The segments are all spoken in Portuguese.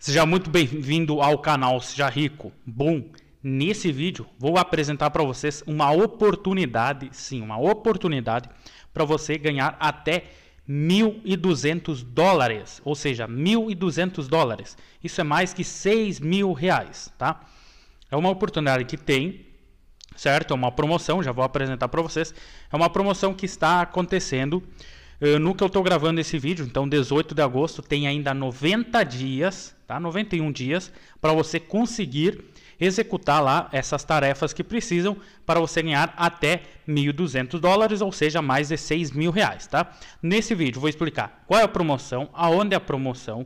Seja muito bem-vindo ao canal Seja Rico. Bom, nesse vídeo vou apresentar para vocês uma oportunidade, sim, uma oportunidade para você ganhar até 1.200 dólares, ou seja, 1.200 dólares. Isso é mais que 6 mil reais, tá? É uma oportunidade que tem, certo? É uma promoção, já vou apresentar para vocês. É uma promoção que está acontecendo eh, no que eu estou gravando esse vídeo, então 18 de agosto, tem ainda 90 dias, tá? 91 dias, para você conseguir executar lá essas tarefas que precisam para você ganhar até 1.200 dólares, ou seja, mais de 6 mil reais, tá? Nesse vídeo vou explicar qual é a promoção, aonde é a promoção,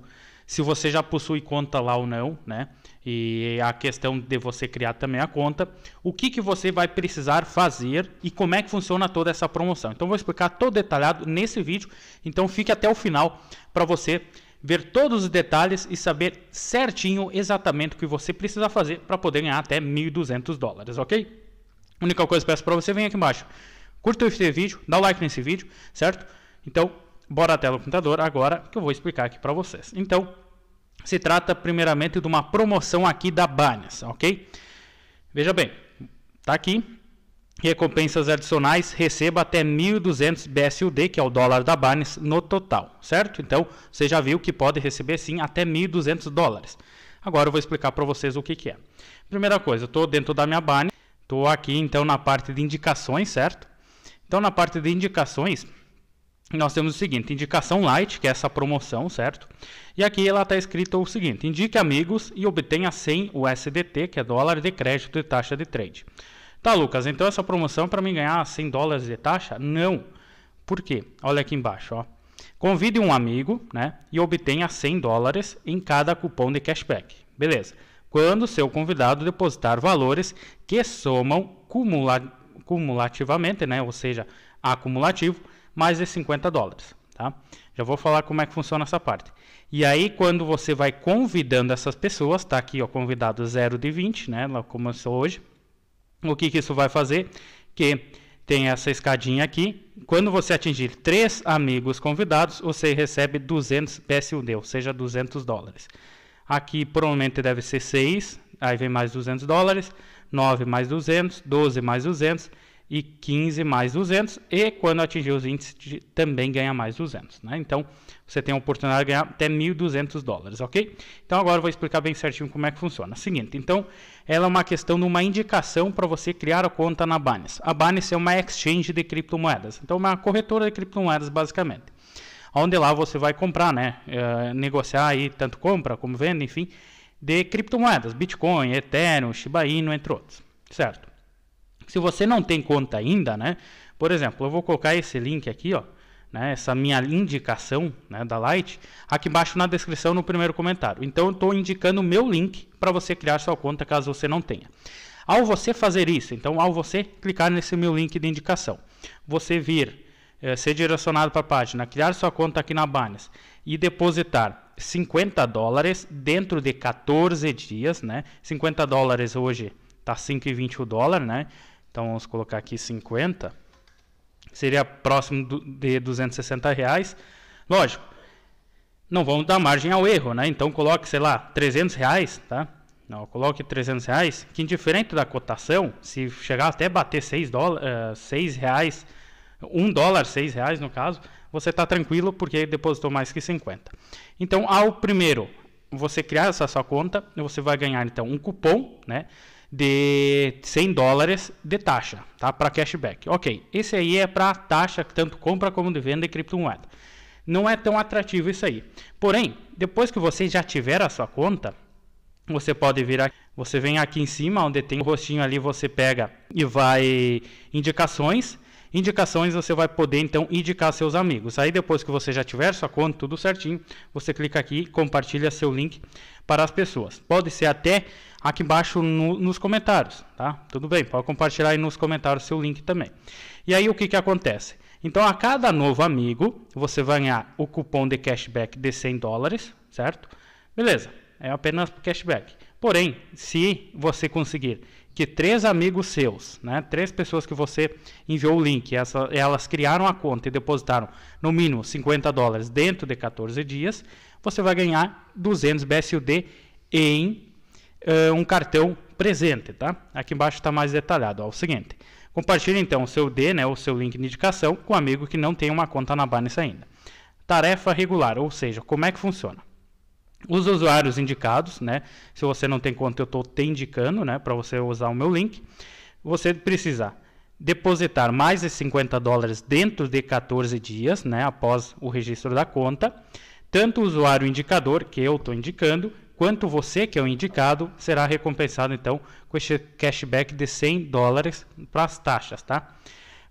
se você já possui conta lá ou não, né? E a questão de você criar também a conta, o que, que você vai precisar fazer e como é que funciona toda essa promoção. Então vou explicar todo detalhado nesse vídeo, então fique até o final para você ver todos os detalhes e saber certinho exatamente o que você precisa fazer para poder ganhar até 1.200 dólares, ok? A única coisa que peço para você, vem aqui embaixo, curta este vídeo, dá o like nesse vídeo, certo? Então, bora até o computador agora que eu vou explicar aqui para vocês. Então, se trata primeiramente de uma promoção aqui da Binance, ok? Veja bem, tá aqui. Recompensas adicionais, receba até 1.200 BSUD, que é o dólar da Binance, no total, certo? Então, você já viu que pode receber sim até 1.200 dólares. Agora eu vou explicar para vocês o que, que é. Primeira coisa, eu estou dentro da minha Binance, estou aqui então na parte de indicações, certo? Então, na parte de indicações, nós temos o seguinte, indicação light, que é essa promoção, certo? E aqui ela está escrita o seguinte, indique amigos e obtenha 100 USDT, que é dólar de crédito e taxa de trade. Tá, Lucas, então essa promoção é para mim ganhar 100 dólares de taxa? Não. Por quê? Olha aqui embaixo, ó. Convide um amigo, né, e obtenha 100 dólares em cada cupom de cashback. Beleza. Quando seu convidado depositar valores que somam cumula cumulativamente, né, ou seja, acumulativo, mais de 50 dólares. Tá? Já vou falar como é que funciona essa parte. E aí, quando você vai convidando essas pessoas, tá aqui, o convidado 0 de 20, né? Lá começou hoje. O que, que isso vai fazer? Que tem essa escadinha aqui. Quando você atingir três amigos convidados, você recebe 200 PSUD, ou seja, 200 dólares. Aqui provavelmente deve ser 6, aí vem mais 200 dólares, 9 mais 200, 12 mais 200, e 15 mais 200 e quando atingir os índices também ganha mais 200, né? Então você tem a oportunidade de ganhar até 1.200 dólares, ok? Então agora eu vou explicar bem certinho como é que funciona. Seguinte, então ela é uma questão de uma indicação para você criar a conta na Binance. A Binance é uma exchange de criptomoedas, então uma corretora de criptomoedas basicamente. Onde lá você vai comprar, né? É, negociar aí tanto compra como venda, enfim, de criptomoedas, Bitcoin, Ethereum, Shiba Inu, entre outros, certo? Se você não tem conta ainda, né? Por exemplo, eu vou colocar esse link aqui, ó, né? Essa minha indicação, né, da Light, aqui embaixo na descrição no primeiro comentário. Então eu estou indicando o meu link para você criar sua conta caso você não tenha. Ao você fazer isso, então ao você clicar nesse meu link de indicação, você vir é, ser direcionado para a página, criar sua conta aqui na Binance e depositar 50 dólares dentro de 14 dias, né? 50 dólares hoje tá 5,20 o dólar, né? Então vamos colocar aqui 50. Seria próximo do, de 260 reais. Lógico, não vamos dar margem ao erro, né? Então coloque, sei lá, 300 reais, tá? Não, coloque 300 reais, que indiferente da cotação, se chegar até bater 6, dólares eh, 6 reais, 1 dólar, 6 reais no caso, você está tranquilo porque depositou mais que 50. Então, ao primeiro, você criar essa sua conta, você vai ganhar então um cupom, né? de 100 dólares de taxa, tá? Para cashback. Ok, esse aí é para taxa tanto compra como de venda de criptomoeda. Não é tão atrativo isso aí. Porém, depois que você já tiver a sua conta, você pode vir aqui, você vem aqui em cima onde tem o um rostinho ali, você pega e vai indicações. Indicações você vai poder então indicar seus amigos. Aí depois que você já tiver sua conta tudo certinho, você clica aqui, compartilha seu link para as pessoas. Pode ser até aqui embaixo no, nos comentários, tá? Tudo bem, pode compartilhar aí nos comentários seu link também. E aí o que, que acontece? Então a cada novo amigo, você vai ganhar o cupom de cashback de 100 dólares, certo? Beleza, é apenas cashback. Porém, se você conseguir que três amigos seus, né, três pessoas que você enviou o link, essa, elas criaram a conta e depositaram no mínimo 50 dólares dentro de 14 dias, você vai ganhar 200 BSUD em uh, um cartão presente, tá? Aqui embaixo está mais detalhado, ó, o seguinte. Compartilhe então o seu D, né, o seu link de indicação, com um amigo que não tem uma conta na Binance ainda. Tarefa regular, ou seja, como é que funciona? Os usuários indicados, né? Se você não tem conta, eu estou te indicando, né? Para você usar o meu link. Você precisa depositar mais de 50 dólares dentro de 14 dias, né? Após o registro da conta. Tanto o usuário indicador, que eu estou indicando, quanto você, que é o indicado, será recompensado então com esse cashback de 100 dólares para as taxas, tá?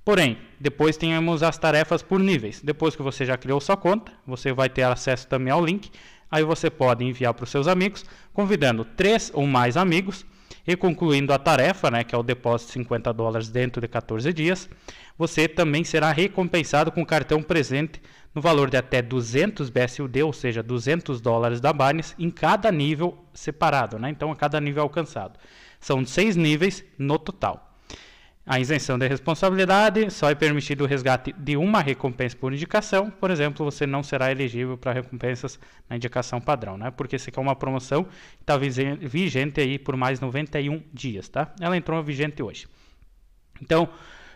Porém, depois temos as tarefas por níveis. Depois que você já criou sua conta, você vai ter acesso também ao link. Aí você pode enviar para os seus amigos, convidando três ou mais amigos e concluindo a tarefa, né, que é o depósito de 50 dólares dentro de 14 dias, você também será recompensado com cartão presente no valor de até 200 BSUD, ou seja, 200 dólares da Binance, em cada nível separado, né? então a cada nível alcançado. São seis níveis no total. A isenção de responsabilidade só é permitido o resgate de uma recompensa por indicação. Por exemplo, você não será elegível para recompensas na indicação padrão, né? Porque isso aqui é uma promoção que está vigente aí por mais 91 dias, tá? Ela entrou vigente hoje. Então,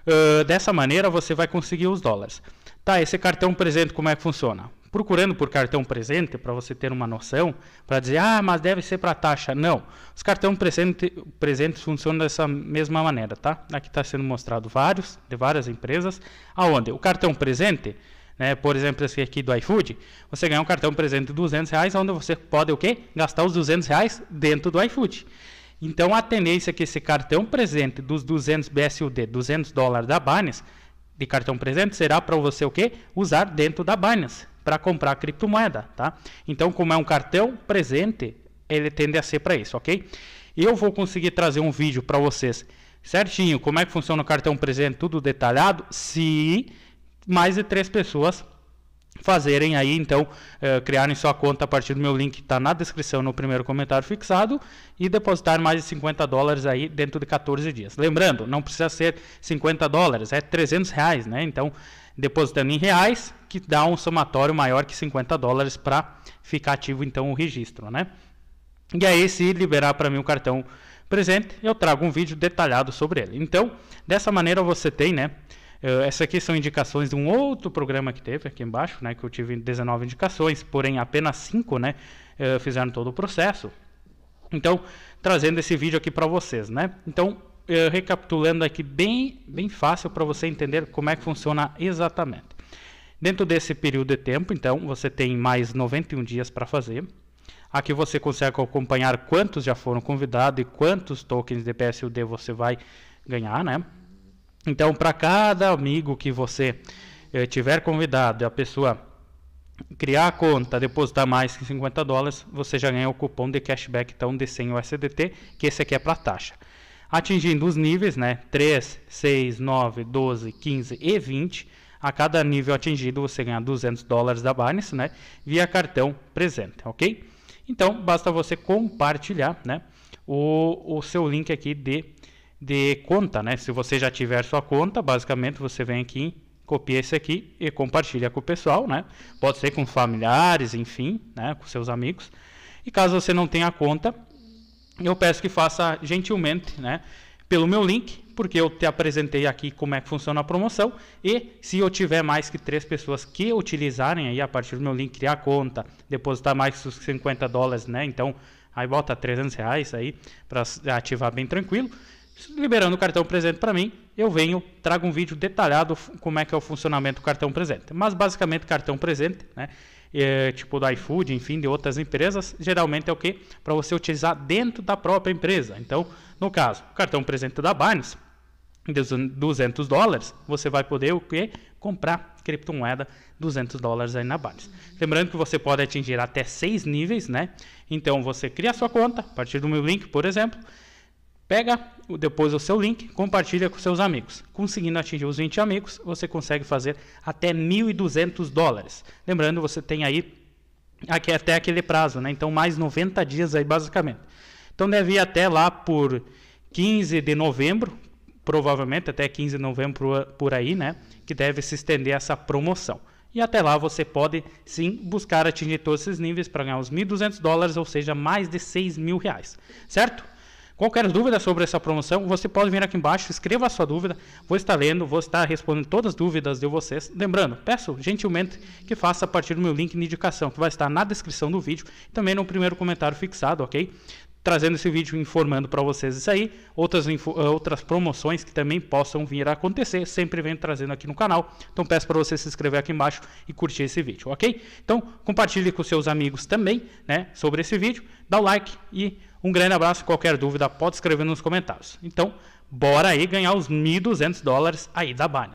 Uh, dessa maneira você vai conseguir os dólares. Tá, esse cartão presente como é que funciona? Procurando por cartão presente para você ter uma noção, para dizer, ah, mas deve ser para taxa. Não, os cartões presente, presentes funcionam dessa mesma maneira, tá? Aqui está sendo mostrado vários, de várias empresas, aonde o cartão presente né, por exemplo, esse aqui do iFood, você ganha um cartão presente de 200 reais, onde você pode o quê? Gastar os 200 reais dentro do iFood. Então a tendência é que esse cartão presente dos 200 BSUD, 200 dólares da Binance, de cartão presente, será para você o quê? Usar dentro da Binance para comprar criptomoeda, tá? Então, como é um cartão presente, ele tende a ser para isso, ok? Eu vou conseguir trazer um vídeo para vocês certinho como é que funciona o cartão presente, tudo detalhado, se mais de três pessoas fazerem aí, então, eh, criarem sua conta a partir do meu link que está na descrição no primeiro comentário fixado e depositar mais de 50 dólares aí dentro de 14 dias. Lembrando, não precisa ser 50 dólares, é 300 reais, né? Então, depositando em reais, que dá um somatório maior que 50 dólares para ficar ativo, então, o registro, né? E aí, se liberar para mim o cartão presente, eu trago um vídeo detalhado sobre ele. Então, dessa maneira você tem, né? É, essas aqui são indicações de um outro programa que teve aqui embaixo, né, que eu tive 19 indicações, porém apenas 5 né, é, fizeram todo o processo. Então, trazendo esse vídeo aqui para vocês. Né? Então, é, recapitulando aqui bem, bem fácil para você entender como é que funciona exatamente. Dentro desse período de tempo, então, você tem mais 91 dias para fazer. Aqui você consegue acompanhar quantos já foram convidados e quantos tokens de PSUD você vai ganhar, né? Então, para cada amigo que você eh, tiver convidado, a pessoa criar a conta, depositar mais que 50 dólares, você já ganha o cupom de cashback então de 100 USDT, que esse aqui é para taxa. Atingindo os níveis, né, 3, 6, 9, 12, 15 e 20, a cada nível atingido você ganha 200 dólares da Binance, né, via cartão presente, ok? Então, basta você compartilhar, né, o, o seu link aqui de de conta, né? Se você já tiver sua conta, basicamente você vem aqui, copia esse aqui e compartilha com o pessoal, né? Pode ser com familiares, enfim, né? Com seus amigos. E caso você não tenha conta, eu peço que faça gentilmente, né? Pelo meu link, porque eu te apresentei aqui como é que funciona a promoção. E se eu tiver mais que três pessoas que utilizarem aí a partir do meu link, criar conta, depositar mais que os 50 dólares, né? Então, aí bota 300 reais aí para ativar bem tranquilo liberando o cartão presente para mim, eu venho, trago um vídeo detalhado como é que é o funcionamento do cartão presente. Mas basicamente cartão presente, né? É, tipo do iFood, enfim, de outras empresas, geralmente é o que? Para você utilizar dentro da própria empresa. Então, no caso, cartão presente da Binance, 200 dólares, você vai poder o que? Comprar criptomoeda 200 dólares aí na Binance. Lembrando que você pode atingir até seis níveis, né? Então, você cria a sua conta, a partir do meu link, por exemplo, Pega depois o seu link, compartilha com seus amigos. Conseguindo atingir os 20 amigos, você consegue fazer até 1.200 dólares. Lembrando, você tem aí aqui até aquele prazo, né? Então mais 90 dias aí basicamente. Então deve ir até lá por 15 de novembro, provavelmente até 15 de novembro por aí, né? Que deve se estender essa promoção. E até lá você pode sim buscar atingir todos esses níveis para ganhar uns 1.200 dólares, ou seja, mais de 6 mil reais, certo? Qualquer dúvida sobre essa promoção, você pode vir aqui embaixo, escreva a sua dúvida, vou estar lendo, vou estar respondendo todas as dúvidas de vocês. Lembrando, peço gentilmente que faça a partir do meu link de indicação, que vai estar na descrição do vídeo e também no primeiro comentário fixado, ok? trazendo esse vídeo informando para vocês isso aí, outras, eh, outras promoções que também possam vir a acontecer, sempre vem trazendo aqui no canal. Então peço para você se inscrever aqui embaixo e curtir esse vídeo, ok? Então compartilhe com seus amigos também, né, sobre esse vídeo, dá o like e um grande abraço. Qualquer dúvida pode escrever nos comentários. Então bora aí ganhar os 1.200 dólares aí da Bani.